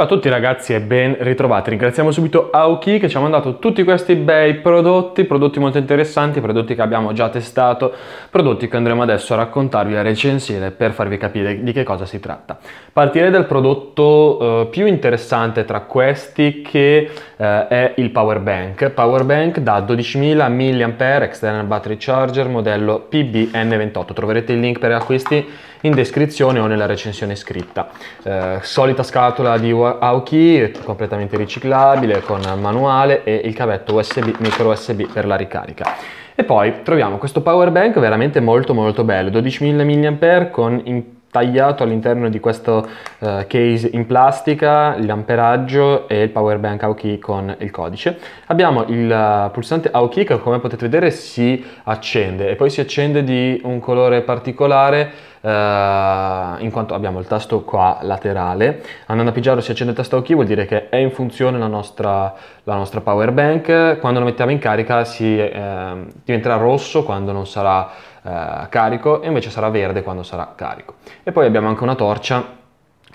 Ciao a tutti ragazzi e ben ritrovati, ringraziamo subito Aoki che ci ha mandato tutti questi bei prodotti, prodotti molto interessanti, prodotti che abbiamo già testato, prodotti che andremo adesso a raccontarvi e a recensire per farvi capire di che cosa si tratta. Partirei dal prodotto eh, più interessante tra questi che eh, è il power bank, power bank da 12.000 mAh external battery charger modello PBN28, troverete il link per acquisti in descrizione o nella recensione scritta. Eh, solita scatola di Aoki, completamente riciclabile, con manuale e il cavetto USB, micro USB per la ricarica. E poi troviamo questo power bank veramente molto molto bello, 12.000 mAh con tagliato all'interno di questo uh, case in plastica l'amperaggio e il power bank AUKI con il codice abbiamo il uh, pulsante AUKI che come potete vedere si accende e poi si accende di un colore particolare eh, in quanto abbiamo il tasto qua laterale. Andando a pigiarlo si accende il tasto OK vuol dire che è in funzione la nostra, la nostra power bank. Quando la mettiamo in carica si, eh, diventerà rosso quando non sarà eh, carico e invece sarà verde quando sarà carico. E poi abbiamo anche una torcia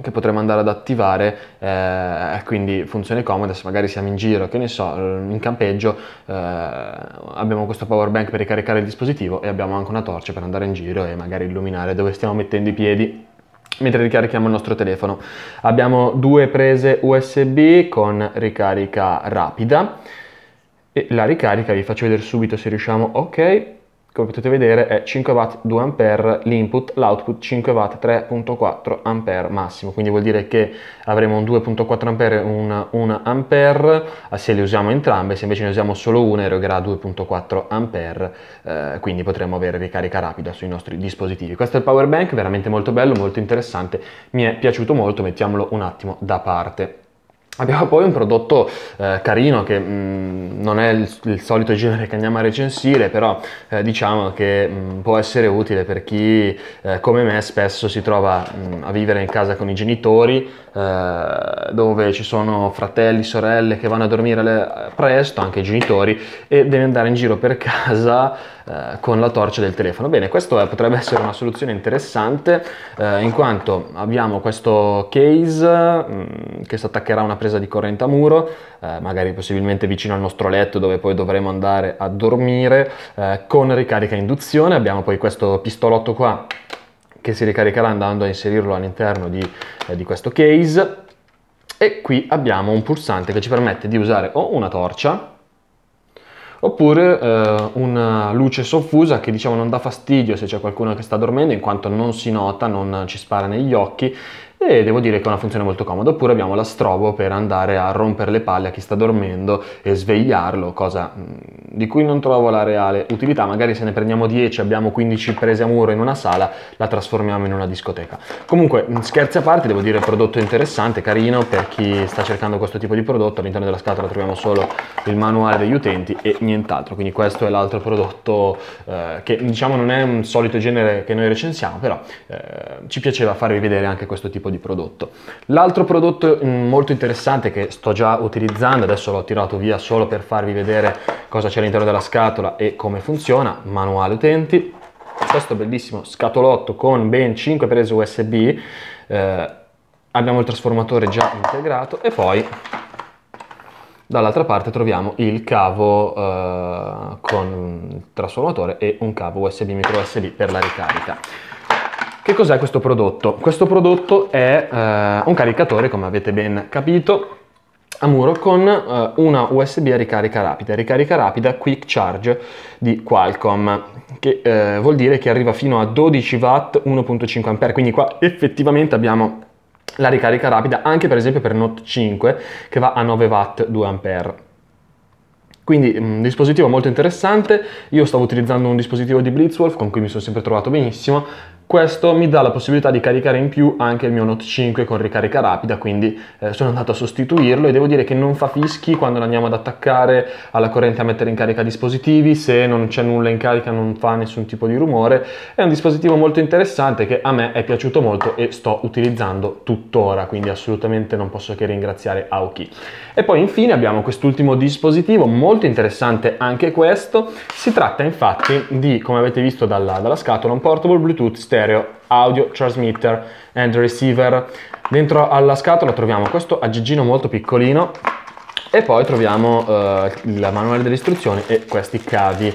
che potremmo andare ad attivare eh, quindi funzione comoda se magari siamo in giro, che ne so, eh, in campeggio eh, abbiamo questo power bank per ricaricare il dispositivo e abbiamo anche una torcia per andare in giro e magari illuminare dove stiamo mettendo i piedi mentre ricarichiamo il nostro telefono. Abbiamo due prese USB con ricarica rapida e la ricarica vi faccio vedere subito se riusciamo, ok, come potete vedere è 5W 2A l'input, l'output 5W 3.4A massimo, quindi vuol dire che avremo un 2.4A e un 1A eh, se le usiamo entrambe, se invece ne usiamo solo una erogherà 2.4A, eh, quindi potremo avere ricarica rapida sui nostri dispositivi. Questo è il power bank, veramente molto bello, molto interessante, mi è piaciuto molto, mettiamolo un attimo da parte. Abbiamo poi un prodotto eh, carino che mh, mm, non è il, il, solito genere che andiamo a recensire, però eh, diciamo che mh, mm, può essere utile per chi eh, come me spesso si trova mh, mm, a vivere in casa con i genitori, eh, dove ci sono fratelli, sorelle che vanno a dormire le, presto, anche i genitori, e deve andare in giro per casa eh, con la torcia del telefono. Bene, questa potrebbe essere una soluzione interessante eh, in quanto abbiamo questo case che si attaccherà a una presa di corrente a muro, eh, magari possibilmente vicino al nostro letto dove poi dovremo andare a dormire, eh, con ricarica induzione. Abbiamo poi questo pistolotto qua che si ricaricherà andando a inserirlo all'interno di, eh, di questo case. E qui abbiamo un pulsante che ci permette di usare o una torcia, oppure eh, una luce soffusa che diciamo non dà fastidio se c'è qualcuno che sta dormendo in quanto non si nota, non ci spara negli occhi e devo dire che è una funzione molto comoda. Oppure abbiamo la strobo per andare a rompere le palle a chi sta dormendo e svegliarlo, cosa mm, di cui non trovo la reale utilità, magari se ne prendiamo 10, abbiamo 15 prese a muro in una sala, la trasformiamo in una discoteca. Comunque, mm, scherzi a parte, devo dire prodotto interessante, carino, per chi sta cercando questo tipo di prodotto, all'interno della scatola troviamo solo il manuale degli utenti e nient'altro, quindi questo è l'altro prodotto eh, che diciamo non è un solito genere che noi recensiamo, però eh, ci piaceva farvi vedere anche questo tipo di prodotto. L'altro prodotto mm, molto interessante che sto già utilizzando, adesso l'ho tirato via solo per farvi vedere cosa c'è all'interno della scatola e come funziona, manuale utenti, questo bellissimo scatolotto con ben 5 prese USB, eh, abbiamo il trasformatore già integrato e poi dall'altra parte troviamo il cavo eh, con il trasformatore e un cavo USB micro USB per la ricarica. Che cos'è questo prodotto? Questo prodotto è eh, un caricatore, come avete ben capito, a muro con eh, una USB a ricarica rapida, ricarica rapida Quick Charge di Qualcomm, che eh, vuol dire che arriva fino a 12 watt 1.5 ampere, quindi qua effettivamente abbiamo la ricarica rapida anche per esempio per Note 5 che va a 9 watt 2 ampere. Quindi un mm, dispositivo molto interessante, io stavo utilizzando un dispositivo di Blitzwolf con cui mi sono sempre trovato benissimo, questo mi dà la possibilità di caricare in più anche il mio Note 5 con ricarica rapida, quindi eh, sono andato a sostituirlo e devo dire che non fa fischi quando andiamo ad attaccare alla corrente a mettere in carica dispositivi, se non c'è nulla in carica non fa nessun tipo di rumore. È un dispositivo molto interessante che a me è piaciuto molto e sto utilizzando tuttora, quindi assolutamente non posso che ringraziare Aoki. E poi infine abbiamo quest'ultimo dispositivo, molto interessante anche questo. Si tratta infatti di, come avete visto dalla, dalla scatola, un portable Bluetooth stereo, audio, transmitter and receiver. Dentro alla scatola troviamo questo aggeggino molto piccolino e poi troviamo eh, il manuale delle istruzioni e questi cavi, eh,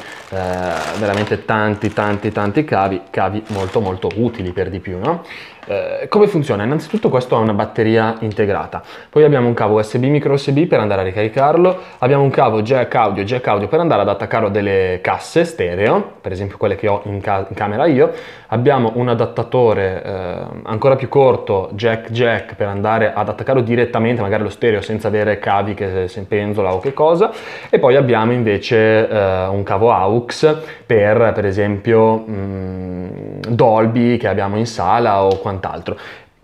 veramente tanti tanti tanti cavi, cavi molto molto utili per di più. No? Eh, come funziona? Innanzitutto questo ha una batteria integrata, poi abbiamo un cavo USB micro USB per andare a ricaricarlo, abbiamo un cavo jack audio, jack audio per andare ad attaccarlo a delle casse stereo, per esempio quelle che ho in, ca in camera io, abbiamo un adattatore eh, ancora più corto jack jack per andare ad attaccarlo direttamente magari lo stereo senza avere cavi che se si penzola o che cosa e poi abbiamo invece eh, un cavo AUX per per esempio mh, mm, Dolby che abbiamo in sala o quant'altro quant'altro.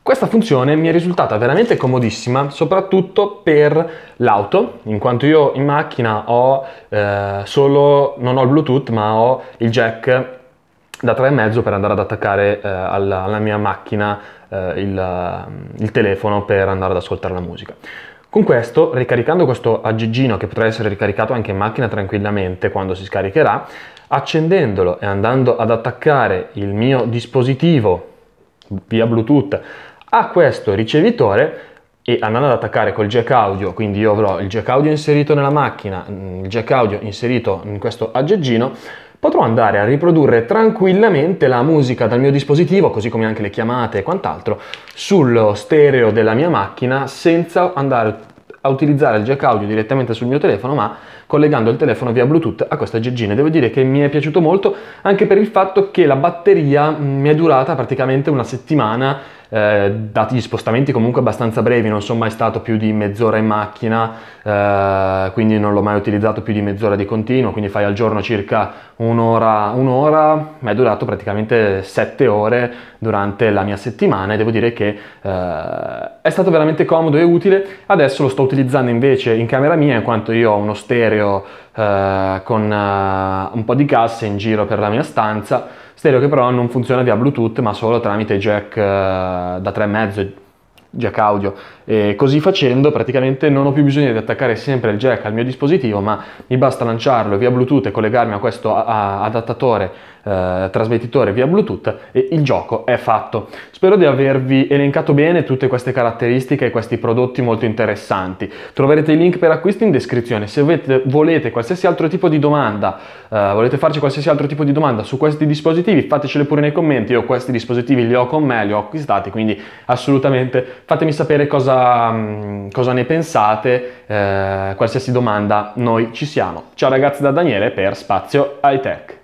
Questa funzione mi è risultata veramente comodissima, soprattutto per l'auto, in quanto io in macchina ho eh, solo, non ho il Bluetooth, ma ho il jack da 3,5 per andare ad attaccare eh, alla, alla, mia macchina eh, il, mm, il telefono per andare ad ascoltare la musica. Con questo, ricaricando questo aggeggino che potrà essere ricaricato anche in macchina tranquillamente quando si scaricherà, accendendolo e andando ad attaccare il mio dispositivo via Bluetooth a questo ricevitore e andando ad attaccare col jack audio, quindi io avrò il jack audio inserito nella macchina, mm, il jack audio inserito in questo aggeggino, potrò andare a riprodurre tranquillamente la musica dal mio dispositivo, così come anche le chiamate e quant'altro, sullo stereo della mia macchina senza andare a utilizzare il jack audio direttamente sul mio telefono ma collegando il telefono via bluetooth a questa geggina devo dire che mi è piaciuto molto anche per il fatto che la batteria mm, mi è durata praticamente una settimana eh, dati gli spostamenti comunque abbastanza brevi, non sono mai stato più di mezz'ora in macchina, eh, quindi non l'ho mai utilizzato più di mezz'ora di continuo, quindi fai al giorno circa un'ora, un'ora, mi è durato praticamente sette ore durante la mia settimana e devo dire che eh, è stato veramente comodo e utile, adesso lo sto utilizzando invece in camera mia in quanto io ho uno stereo eh, con eh, un po' di casse in giro per la mia stanza, stereo che però non funziona via Bluetooth ma solo tramite jack eh, da 3,5 jack audio. E così facendo praticamente non ho più bisogno di attaccare sempre il jack al mio dispositivo, ma mi basta lanciarlo via Bluetooth e collegarmi a questo adattatore, eh, trasmettitore via Bluetooth e il gioco è fatto. Spero di avervi elencato bene tutte queste caratteristiche e questi prodotti molto interessanti. Troverete i link per acquisti in descrizione. Se avete, volete qualsiasi altro tipo di domanda, eh, volete farci qualsiasi altro tipo di domanda su questi dispositivi, fatecele pure nei commenti. Io questi dispositivi li ho con me, li ho acquistati, quindi assolutamente Fatemi sapere cosa, mm, cosa ne pensate, eh, qualsiasi domanda, noi ci siamo. Ciao ragazzi da Daniele per Spazio High Tech.